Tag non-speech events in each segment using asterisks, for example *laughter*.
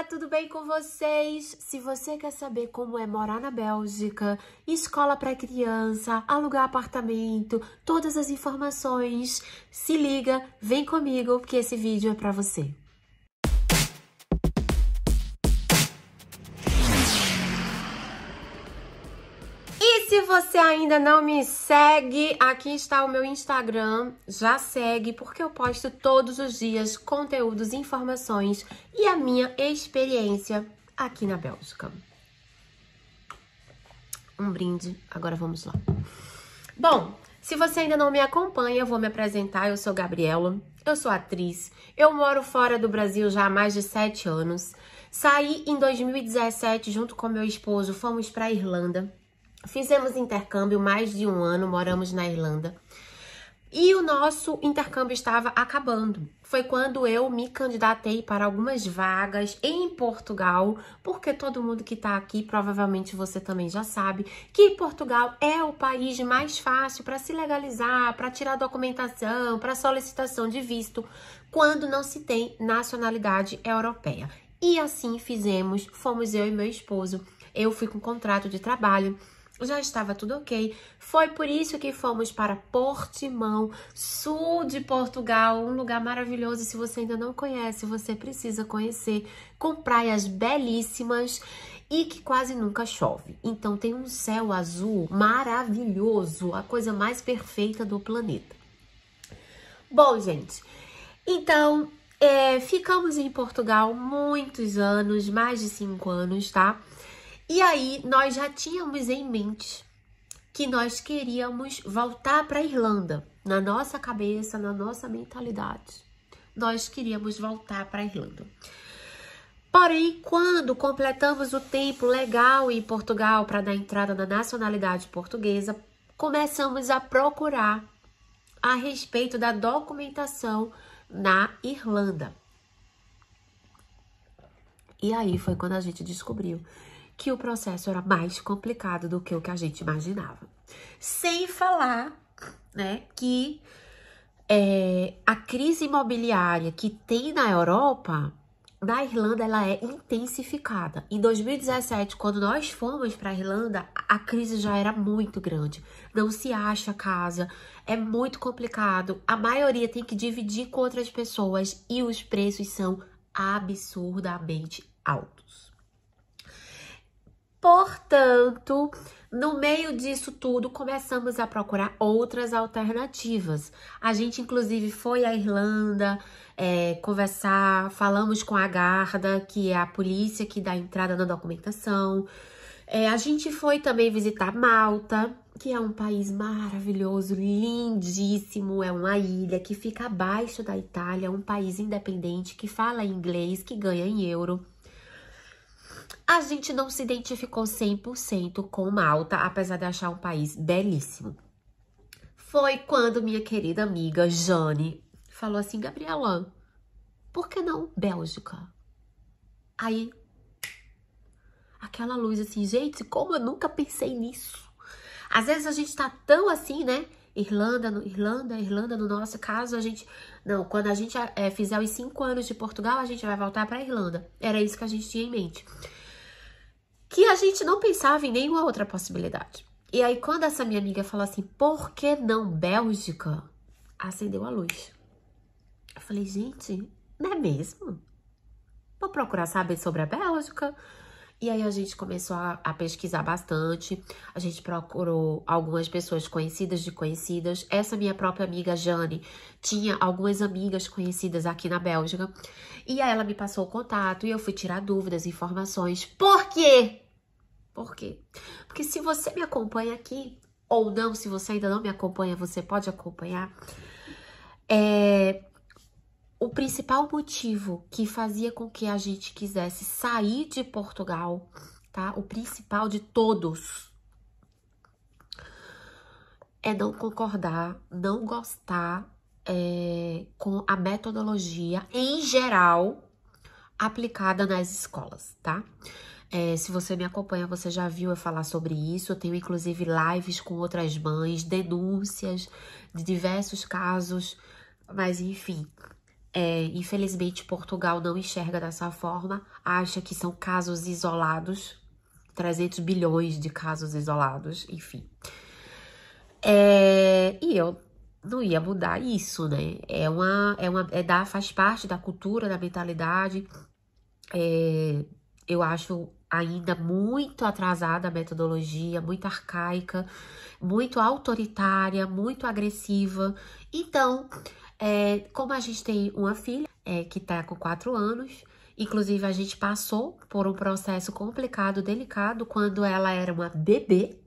Olá, tudo bem com vocês? Se você quer saber como é morar na Bélgica, escola para criança, alugar apartamento, todas as informações, se liga, vem comigo que esse vídeo é para você. você ainda não me segue, aqui está o meu Instagram. Já segue, porque eu posto todos os dias conteúdos, informações e a minha experiência aqui na Bélgica. Um brinde, agora vamos lá. Bom, se você ainda não me acompanha, eu vou me apresentar. Eu sou Gabriela, eu sou atriz, eu moro fora do Brasil já há mais de sete anos. Saí em 2017 junto com meu esposo, fomos para Irlanda Fizemos intercâmbio mais de um ano, moramos na Irlanda. E o nosso intercâmbio estava acabando. Foi quando eu me candidatei para algumas vagas em Portugal, porque todo mundo que está aqui, provavelmente você também já sabe, que Portugal é o país mais fácil para se legalizar, para tirar documentação, para solicitação de visto, quando não se tem nacionalidade europeia. E assim fizemos, fomos eu e meu esposo. Eu fui com contrato de trabalho já estava tudo ok. Foi por isso que fomos para Portimão, sul de Portugal, um lugar maravilhoso. Se você ainda não conhece, você precisa conhecer, com praias belíssimas e que quase nunca chove. Então tem um céu azul maravilhoso, a coisa mais perfeita do planeta. Bom, gente, então é, ficamos em Portugal muitos anos, mais de cinco anos, tá? E aí nós já tínhamos em mente que nós queríamos voltar para a Irlanda. Na nossa cabeça, na nossa mentalidade, nós queríamos voltar para a Irlanda. Porém, quando completamos o tempo legal em Portugal para dar entrada na nacionalidade portuguesa, começamos a procurar a respeito da documentação na Irlanda. E aí foi quando a gente descobriu que o processo era mais complicado do que o que a gente imaginava. Sem falar, né, que é, a crise imobiliária que tem na Europa, na Irlanda, ela é intensificada. Em 2017, quando nós fomos para a Irlanda, a crise já era muito grande. Não se acha casa, é muito complicado. A maioria tem que dividir com outras pessoas e os preços são absurdamente altos. Portanto, no meio disso tudo, começamos a procurar outras alternativas. A gente, inclusive, foi à Irlanda é, conversar, falamos com a Garda, que é a polícia que dá entrada na documentação. É, a gente foi também visitar Malta, que é um país maravilhoso, lindíssimo, é uma ilha que fica abaixo da Itália, um país independente que fala inglês, que ganha em euro a gente não se identificou 100% com Malta, apesar de achar um país belíssimo. Foi quando minha querida amiga Jane falou assim: Gabriela, por que não Bélgica? Aí, aquela luz assim, gente, como eu nunca pensei nisso? Às vezes a gente tá tão assim, né? Irlanda, no, Irlanda, Irlanda, no nosso caso, a gente. Não, quando a gente é, fizer os cinco anos de Portugal, a gente vai voltar pra Irlanda. Era isso que a gente tinha em mente que a gente não pensava em nenhuma outra possibilidade. E aí, quando essa minha amiga falou assim, por que não Bélgica? Acendeu a luz. Eu falei, gente, não é mesmo? Vou procurar saber sobre a Bélgica. E aí a gente começou a, a, pesquisar bastante, a gente procurou algumas pessoas conhecidas de conhecidas. Essa minha própria amiga Jane tinha algumas amigas conhecidas aqui na Bélgica. E aí ela me passou o contato e eu fui tirar dúvidas, informações. Por quê? Por quê? Porque se você me acompanha aqui, ou não, se você ainda não me acompanha, você pode acompanhar. É, o principal motivo que fazia com que a gente quisesse sair de Portugal, tá? O principal de todos é não concordar, não gostar é, com a metodologia em geral aplicada nas escolas, tá? É, se você me acompanha, você já viu eu falar sobre isso. Eu tenho inclusive lives com outras mães, denúncias de diversos casos, mas enfim, é, infelizmente, Portugal não enxerga dessa forma, acha que são casos isolados 300 bilhões de casos isolados, enfim. É, e eu não ia mudar isso, né? É uma, é uma, é da, faz parte da cultura, da mentalidade. É, eu acho ainda muito atrasada a metodologia, muito arcaica, muito autoritária, muito agressiva. Então, é, como a gente tem uma filha é, que está com 4 anos, inclusive a gente passou por um processo complicado, delicado, quando ela era uma bebê,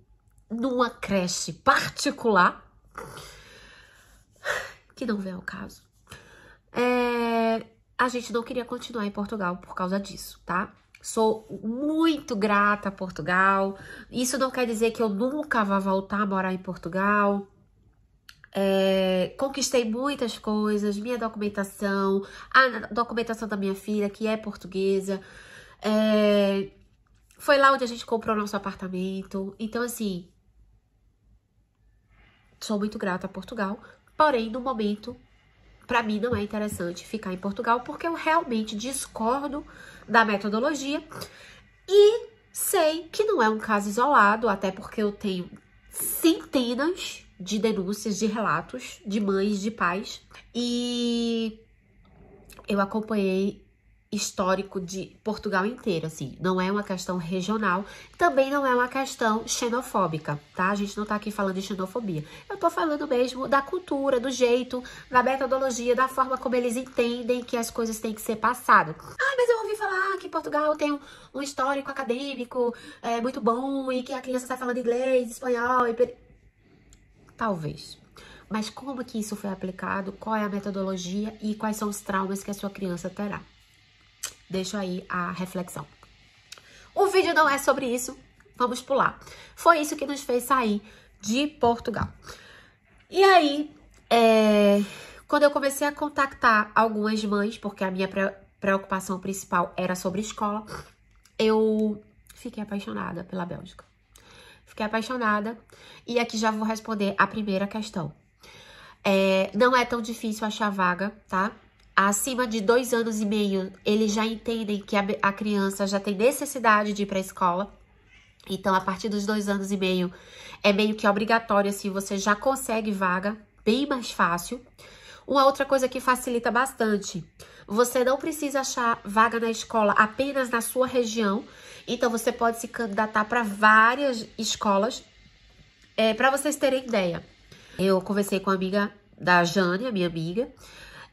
numa creche particular, que não vem ao caso. É, a gente não queria continuar em Portugal por causa disso, tá? Sou muito grata a Portugal. Isso não quer dizer que eu nunca vá voltar a morar em Portugal. É, conquistei muitas coisas, minha documentação, a documentação da minha filha, que é portuguesa. É, foi lá onde a gente comprou nosso apartamento. Então, assim, sou muito grata a Portugal. Porém, no momento, para mim não é interessante ficar em Portugal, porque eu realmente discordo da metodologia e sei que não é um caso isolado, até porque eu tenho centenas de denúncias, de relatos de mães, de pais. E eu acompanhei histórico de Portugal inteiro, assim. Não é uma questão regional, também não é uma questão xenofóbica, tá? A gente não tá aqui falando de xenofobia. Eu tô falando mesmo da cultura, do jeito, da metodologia, da forma como eles entendem que as coisas têm que ser passadas. Ah, mas eu ouvi falar que Portugal tem um, histórico acadêmico é, muito bom e que a criança tá falando inglês, espanhol e... Talvez. Mas como que isso foi aplicado, qual é a metodologia e quais são os traumas que a sua criança terá? Deixo aí a reflexão. O vídeo não é sobre isso, vamos pular. Foi isso que nos fez sair de Portugal. E aí, é, quando eu comecei a contactar algumas mães, porque a minha preocupação principal era sobre escola, eu fiquei apaixonada pela Bélgica. Fiquei apaixonada. E aqui já vou responder a primeira questão. É, não é tão difícil achar vaga, tá? Acima de dois anos e meio, eles já entendem que a, a criança já tem necessidade de ir para a escola. Então, a partir dos dois anos e meio, é meio que obrigatório, assim, você já consegue vaga, bem mais fácil. Uma outra coisa que facilita bastante, você não precisa achar vaga na escola apenas na sua região, então você pode se candidatar para várias escolas. É, para vocês terem ideia, eu conversei com a amiga da Jane, a minha amiga,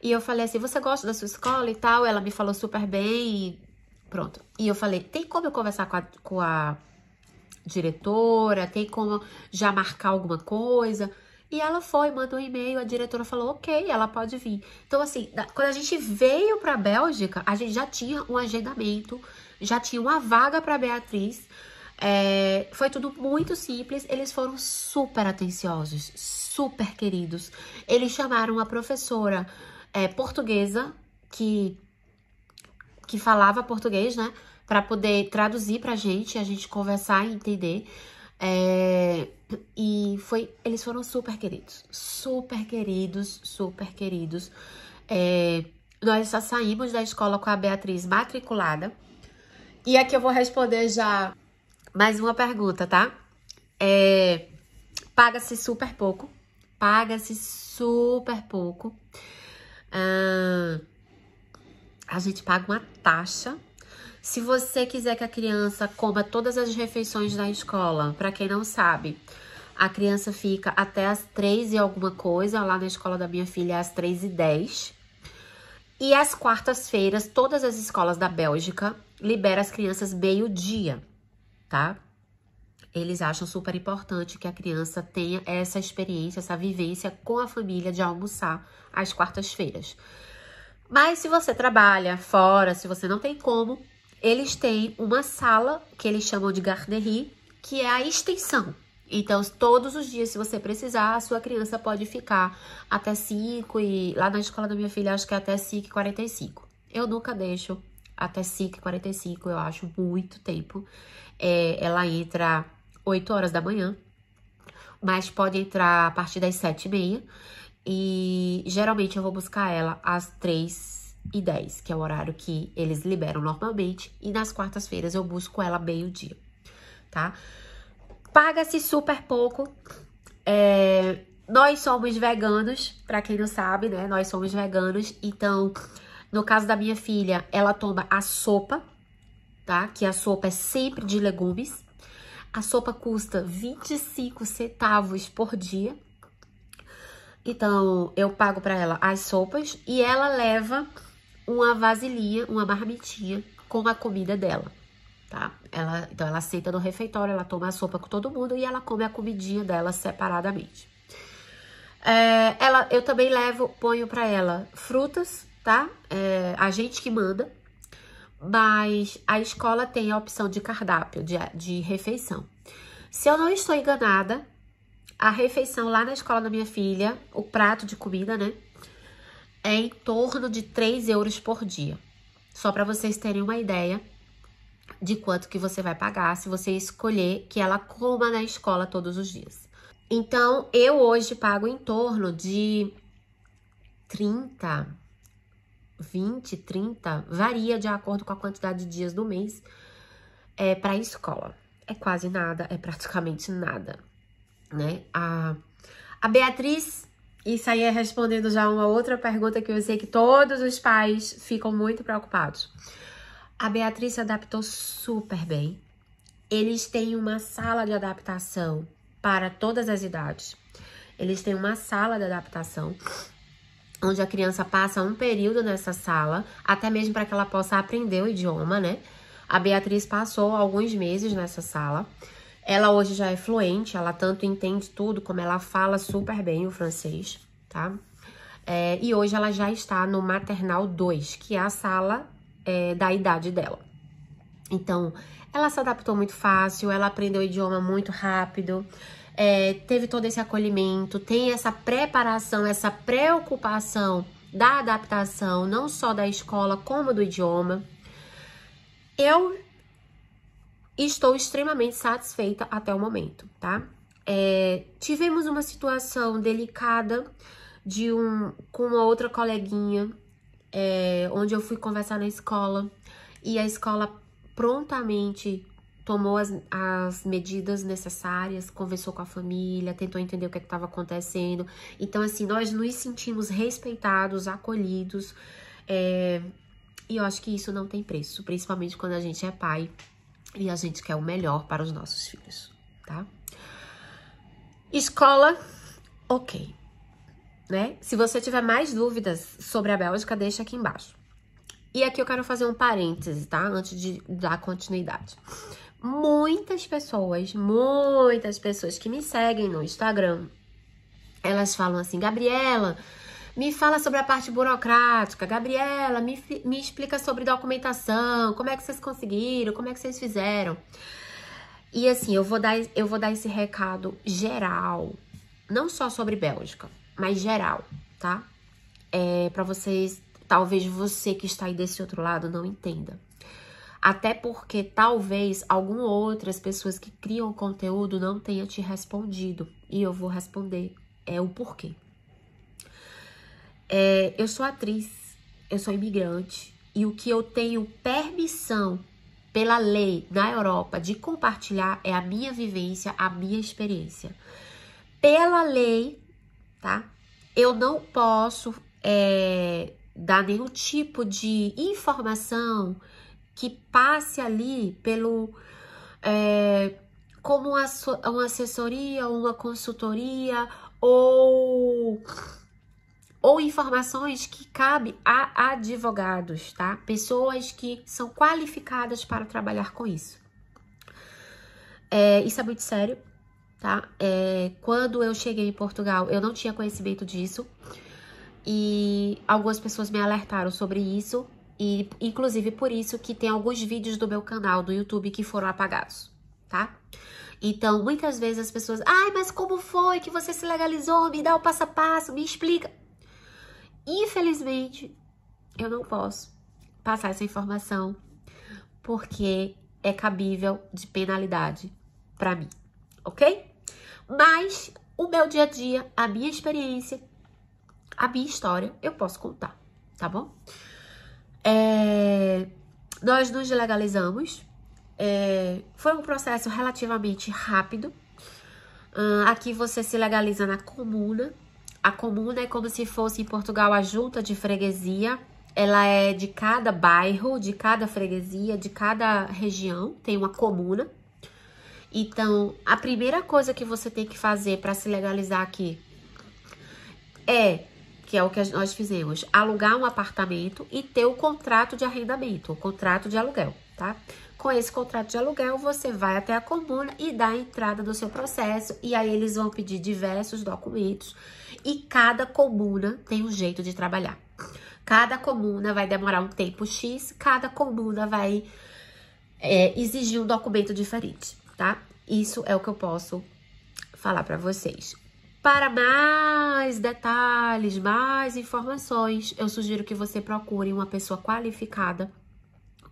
e eu falei assim: você gosta da sua escola e tal? Ela me falou super bem, e pronto. E eu falei: tem como eu conversar com a, com a diretora? Tem como já marcar alguma coisa? E ela foi, mandou um e-mail, a diretora falou, ok, ela pode vir. Então, assim, quando a gente veio para a Bélgica, a gente já tinha um agendamento já tinha uma vaga para Beatriz. É, foi tudo muito simples, eles foram super atenciosos, super queridos. Eles chamaram a professora é, portuguesa que que falava português, né, para poder traduzir para gente, a gente conversar e entender. É, e foi, eles foram super queridos, super queridos, super queridos. É, nós só saímos da escola com a Beatriz matriculada. E aqui eu vou responder já mais uma pergunta, tá? É, paga-se super pouco. Paga-se super pouco. Ah, a gente paga uma taxa. Se você quiser que a criança coma todas as refeições da escola, para quem não sabe, a criança fica até as três e alguma coisa, lá na escola da minha filha é às três e dez. E às quartas-feiras, todas as escolas da Bélgica libera as crianças meio-dia, tá? Eles acham super importante que a criança tenha essa experiência, essa vivência com a família de almoçar às quartas-feiras. Mas se você trabalha fora, se você não tem como, eles têm uma sala que eles chamam de garderie, que é a extensão. Então, todos os dias, se você precisar, a sua criança pode ficar até 5 e lá na escola da minha filha acho que é até 5 e 45. Eu nunca deixo até 5h45, eu acho muito tempo. É, ela entra 8 horas da manhã, mas pode entrar a partir das 7h30. E geralmente eu vou buscar ela às 3 h 10, que é o horário que eles liberam normalmente. E nas quartas-feiras eu busco ela meio-dia, tá? Paga-se super pouco. É, nós somos veganos, para quem não sabe, né? Nós somos veganos, então no caso da minha filha, ela toma a sopa, tá? Que a sopa é sempre de legumes. A sopa custa 25 centavos por dia. Então, eu pago para ela as sopas e ela leva uma vasilhinha, uma marmitinha com a comida dela, tá? Ela, então, ela senta no refeitório, ela toma a sopa com todo mundo e ela come a comidinha dela separadamente. É, ela, eu também levo, ponho para ela frutas, tá? É a gente que manda, mas a escola tem a opção de cardápio, de, de refeição. Se eu não estou enganada, a refeição lá na escola da minha filha, o prato de comida, né? É em torno de 3 euros por dia. Só para vocês terem uma ideia de quanto que você vai pagar se você escolher que ela coma na escola todos os dias. Então, eu hoje pago em torno de 30, 20, 30, varia de acordo com a quantidade de dias do mês é, para a escola. É quase nada, é praticamente nada, né? A, a Beatriz, isso aí é respondendo já uma outra pergunta que eu sei que todos os pais ficam muito preocupados. A Beatriz se adaptou super bem. Eles têm uma sala de adaptação para todas as idades. Eles têm uma sala de adaptação onde a criança passa um período nessa sala, até mesmo para que ela possa aprender o idioma, né? A Beatriz passou alguns meses nessa sala. Ela hoje já é fluente, ela tanto entende tudo como ela fala super bem o francês, tá? É, e hoje ela já está no maternal 2, que é a sala é, da idade dela. Então, ela se adaptou muito fácil, ela aprendeu o idioma muito rápido é, teve todo esse acolhimento, tem essa preparação, essa preocupação da adaptação, não só da escola, como do idioma. Eu estou extremamente satisfeita até o momento, tá? É, tivemos uma situação delicada de um com uma outra coleguinha, é, onde eu fui conversar na escola e a escola prontamente tomou as, as medidas necessárias, conversou com a família, tentou entender o que é estava acontecendo. Então, assim, nós nos sentimos respeitados, acolhidos. É, e eu acho que isso não tem preço, principalmente quando a gente é pai e a gente quer o melhor para os nossos filhos, tá? Escola, ok. Né? Se você tiver mais dúvidas sobre a Bélgica, deixa aqui embaixo. E aqui eu quero fazer um parêntese, tá? Antes de dar continuidade muitas pessoas, muitas pessoas que me seguem no Instagram, elas falam assim, Gabriela, me fala sobre a parte burocrática, Gabriela, me, me explica sobre documentação, como é que vocês conseguiram, como é que vocês fizeram. E assim, eu vou dar, eu vou dar esse recado geral, não só sobre Bélgica, mas geral, tá? É, para vocês, talvez você que está aí desse outro lado não entenda. Até porque talvez algumas outras pessoas que criam conteúdo não tenha te respondido. E eu vou responder é o porquê. É, eu sou atriz, eu sou imigrante e o que eu tenho permissão pela lei na Europa de compartilhar é a minha vivência, a minha experiência. Pela lei, tá? Eu não posso é, dar nenhum tipo de informação que passe ali pelo. É, como uma assessoria, uma consultoria ou ou informações que cabe a advogados, tá? Pessoas que são qualificadas para trabalhar com isso. É, isso é muito sério, tá? É, quando eu cheguei em Portugal, eu não tinha conhecimento disso e algumas pessoas me alertaram sobre isso e inclusive por isso que tem alguns vídeos do meu canal do YouTube que foram apagados, tá? Então, muitas vezes as pessoas, ai, mas como foi que você se legalizou? Me dá o passo a passo, me explica. Infelizmente, eu não posso passar essa informação porque é cabível de penalidade para mim, ok? Mas o meu dia a dia, a minha experiência, a minha história, eu posso contar, tá bom? É, nós nos legalizamos. É, foi um processo relativamente rápido. Uh, aqui você se legaliza na comuna. A comuna é como se fosse em Portugal a junta de freguesia. Ela é de cada bairro, de cada freguesia, de cada região, tem uma comuna. Então, a primeira coisa que você tem que fazer para se legalizar aqui é que é o que nós fizemos, alugar um apartamento e ter o contrato de arrendamento, o contrato de aluguel, tá? Com esse contrato de aluguel, você vai até a comuna e dá a entrada do seu processo, e aí eles vão pedir diversos documentos, e cada comuna tem um jeito de trabalhar. Cada comuna vai demorar um tempo X, cada comuna vai é, exigir um documento diferente, tá? Isso é o que eu posso falar para vocês. Para mais detalhes, mais informações, eu sugiro que você procure uma pessoa qualificada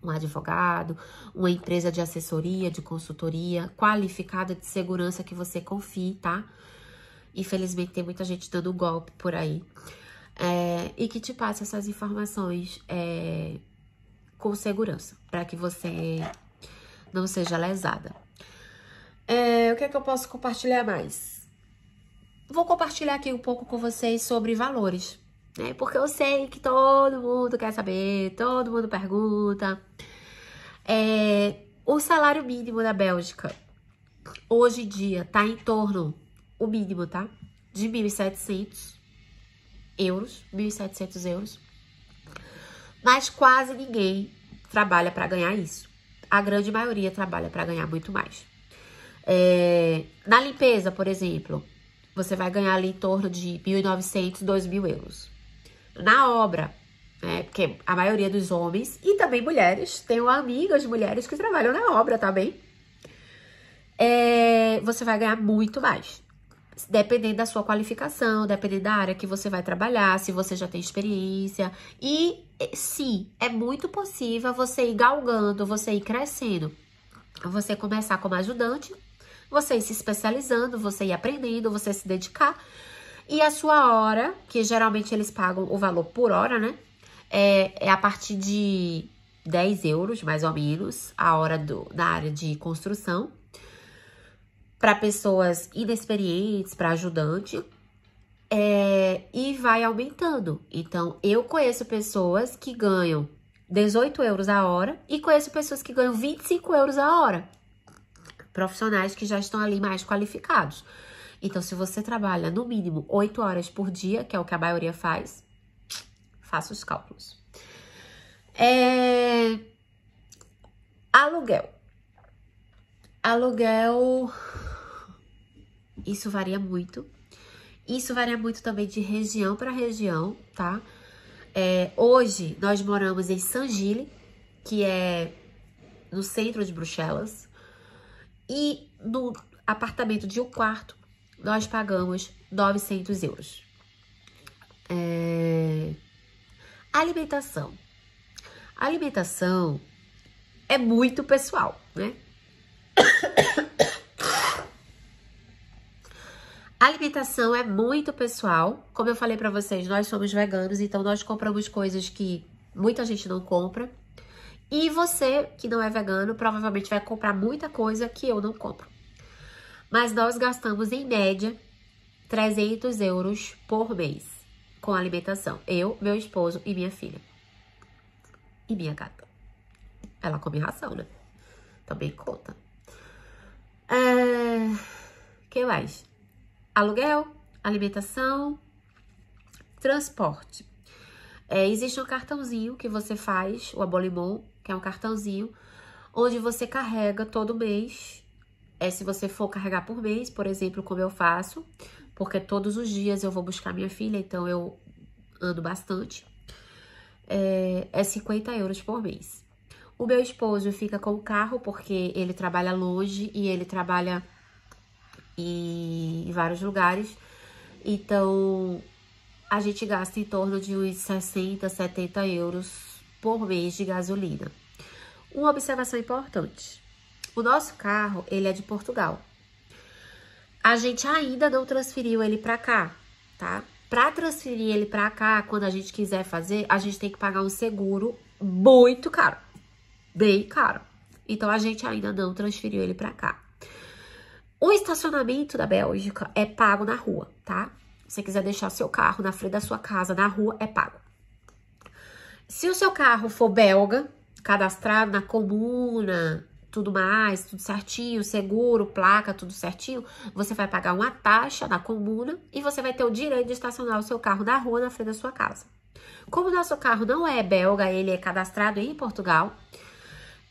um advogado, uma empresa de assessoria, de consultoria qualificada de segurança que você confie, tá? Infelizmente tem muita gente dando golpe por aí. É, e que te passe essas informações é, com segurança, para que você não seja lesada. É, o que é que eu posso compartilhar mais? vou compartilhar aqui um pouco com vocês sobre valores, né? Porque eu sei que todo mundo quer saber, todo mundo pergunta. É, o salário mínimo da Bélgica hoje em dia tá em torno, o mínimo, tá? De 1.700 euros, 1.700 euros. Mas quase ninguém trabalha para ganhar isso. A grande maioria trabalha para ganhar muito mais. É, na limpeza, por exemplo, você vai ganhar ali em torno de 1.900, 2.000 euros. Na obra, né, porque a maioria dos homens e também mulheres, tenho amigas mulheres que trabalham na obra também, tá é, você vai ganhar muito mais. Dependendo da sua qualificação, dependendo da área que você vai trabalhar, se você já tem experiência. E é, sim, é muito possível você ir galgando, você ir crescendo. Você começar como ajudante você ir se especializando, você ir aprendendo, você se dedicar. E a sua hora, que geralmente eles pagam o valor por hora, né? É, é a partir de 10 euros, mais ou menos, a hora do, da área de construção. Para pessoas inexperientes, para ajudante, é, e vai aumentando. Então, eu conheço pessoas que ganham 18 euros a hora e conheço pessoas que ganham 25 euros a hora profissionais que já estão ali mais qualificados. Então, se você trabalha no mínimo 8 horas por dia, que é o que a maioria faz, faça os cálculos. É... Aluguel. Aluguel. Isso varia muito. Isso varia muito também de região para região, tá? É, hoje nós moramos em Sangile, que é no centro de Bruxelas, e no apartamento de um quarto, nós pagamos 900 euros. É... Alimentação. alimentação é muito pessoal, né? *coughs* alimentação é muito pessoal. Como eu falei para vocês, nós somos veganos, então nós compramos coisas que muita gente não compra. E você que não é vegano provavelmente vai comprar muita coisa que eu não compro. Mas nós gastamos em média 300 euros por mês com alimentação. Eu, meu esposo e minha filha. E minha gata. Ela come ração, né? Também conta. É... que mais? Aluguel, alimentação, transporte. É, existe um cartãozinho que você faz, o Abolimon, que é um cartãozinho, onde você carrega todo mês. É se você for carregar por mês, por exemplo, como eu faço, porque todos os dias eu vou buscar minha filha, então eu ando bastante. É, é 50 euros por mês. O meu esposo fica com o carro porque ele trabalha longe e ele trabalha em vários lugares. Então, a gente gasta em torno de uns 60, 70 euros por mês de gasolina. Uma observação importante. O nosso carro, ele é de Portugal. A gente ainda não transferiu ele para cá, tá? Para transferir ele para cá, quando a gente quiser fazer, a gente tem que pagar um seguro muito caro. Bem caro. Então a gente ainda não transferiu ele para cá. O estacionamento da Bélgica é pago na rua, tá? Se você quiser deixar seu carro na frente da sua casa, na rua, é pago. Se o seu carro for belga, cadastrado na comuna, tudo mais, tudo certinho, seguro, placa, tudo certinho, você vai pagar uma taxa na comuna e você vai ter o direito de estacionar o seu carro na rua na frente da sua casa. Como o nosso carro não é belga, ele é cadastrado em Portugal,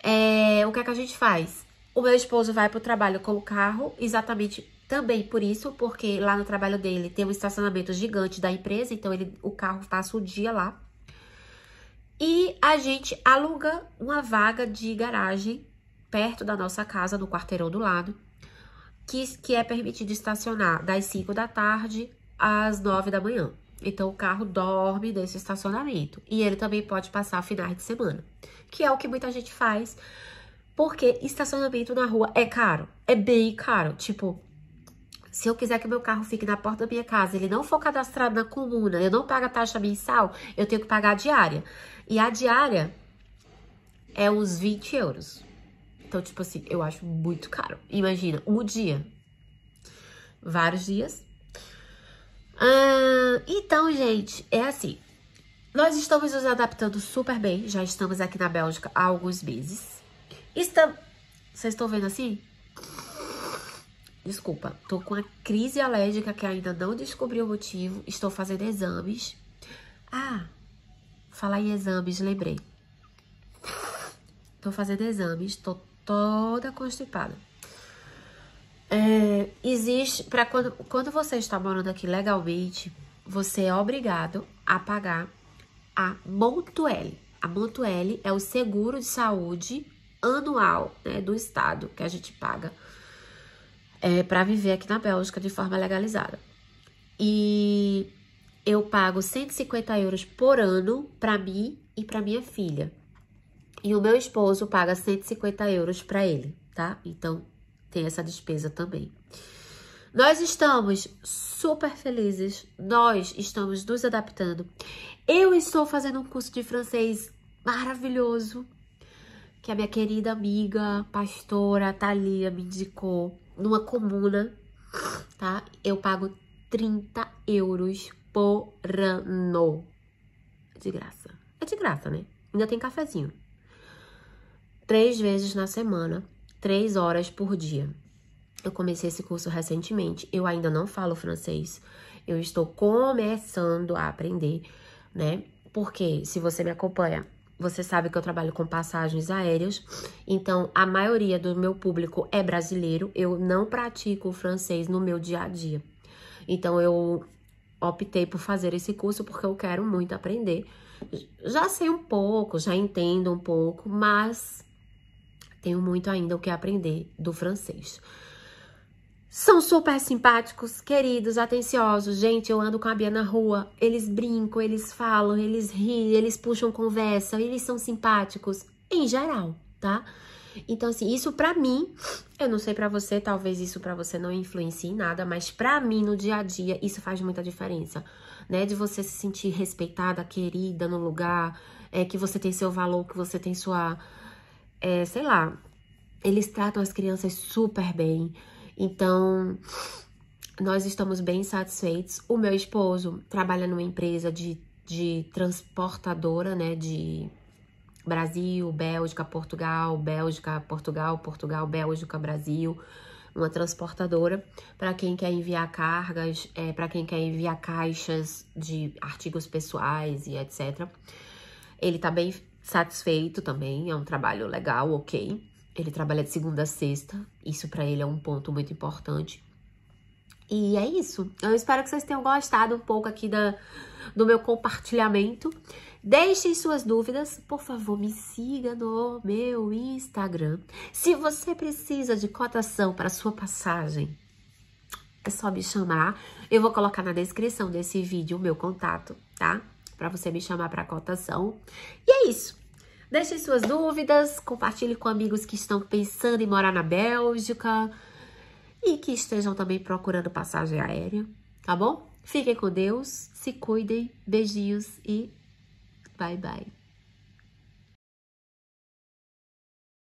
é, o que é que a gente faz? O meu esposo vai para o trabalho com o carro, exatamente também por isso, porque lá no trabalho dele tem um estacionamento gigante da empresa, então ele, o carro passa o dia lá e a gente aluga uma vaga de garagem perto da nossa casa, no quarteirão do lado, que, que é permitido estacionar das 5 da tarde às 9 da manhã. Então o carro dorme nesse estacionamento e ele também pode passar finais de semana, que é o que muita gente faz, porque estacionamento na rua é caro, é bem caro, tipo se eu quiser que meu carro fique na porta da minha casa, ele não for cadastrado na comuna, eu não pago a taxa mensal, eu tenho que pagar a diária. E a diária é uns 20 euros. Então, tipo assim, eu acho muito caro. Imagina, um dia. Vários dias. Ah, então, gente, é assim. Nós estamos nos adaptando super bem. Já estamos aqui na Bélgica há alguns meses. Estamos... Vocês estão vendo assim? Desculpa, tô com a crise alérgica que ainda não descobri o motivo. Estou fazendo exames. Ah, falar em exames, lembrei. Tô fazendo exames, tô toda constipada. É, existe, para quando, quando você está morando aqui legalmente, você é obrigado a pagar a Montuele. A Montuele é o seguro de saúde anual né, do estado que a gente paga é, para viver aqui na Bélgica de forma legalizada. E eu pago 150 euros por ano para mim e para minha filha. E o meu esposo paga 150 euros para ele, tá? Então tem essa despesa também. Nós estamos super felizes, nós estamos nos adaptando. Eu estou fazendo um curso de francês maravilhoso que a minha querida amiga pastora Thalia me indicou numa comuna, tá? Eu pago 30 euros por ano. É de graça. É de graça, né? Ainda tem cafezinho. Três vezes na semana, três horas por dia. Eu comecei esse curso recentemente. Eu ainda não falo francês. Eu estou começando a aprender, né? Porque se você me acompanha você sabe que eu trabalho com passagens aéreas, então a maioria do meu público é brasileiro. Eu não pratico o francês no meu dia a dia. Então eu optei por fazer esse curso porque eu quero muito aprender. Já sei um pouco, já entendo um pouco, mas tenho muito ainda o que aprender do francês. São super simpáticos, queridos, atenciosos. Gente, eu ando com a Bia na rua, eles brincam, eles falam, eles riem, eles puxam conversa, eles são simpáticos em geral, tá? Então assim, isso para mim, eu não sei para você, talvez isso para você não influencie em nada, mas para mim no dia a dia isso faz muita diferença, né? De você se sentir respeitada, querida no lugar, é que você tem seu valor, que você tem sua é, sei lá. Eles tratam as crianças super bem. Então, nós estamos bem satisfeitos. O meu esposo trabalha numa empresa de, de transportadora, né? De Brasil, Bélgica, Portugal, Bélgica, Portugal, Portugal, Bélgica, Brasil, uma transportadora para quem quer enviar cargas, é, para quem quer enviar caixas de artigos pessoais e etc. Ele tá bem satisfeito também, é um trabalho legal, ok. Ele trabalha de segunda a sexta, isso para ele é um ponto muito importante. E é isso. Eu espero que vocês tenham gostado um pouco aqui da, do meu compartilhamento. Deixem suas dúvidas, por favor, me siga no meu Instagram. Se você precisa de cotação para sua passagem, é só me chamar. Eu vou colocar na descrição desse vídeo o meu contato, tá? Para você me chamar para cotação. E é isso. Deixe suas dúvidas, compartilhe com amigos que estão pensando em morar na Bélgica e que estejam também procurando passagem aérea, tá bom? Fiquem com Deus, se cuidem, beijinhos e bye bye.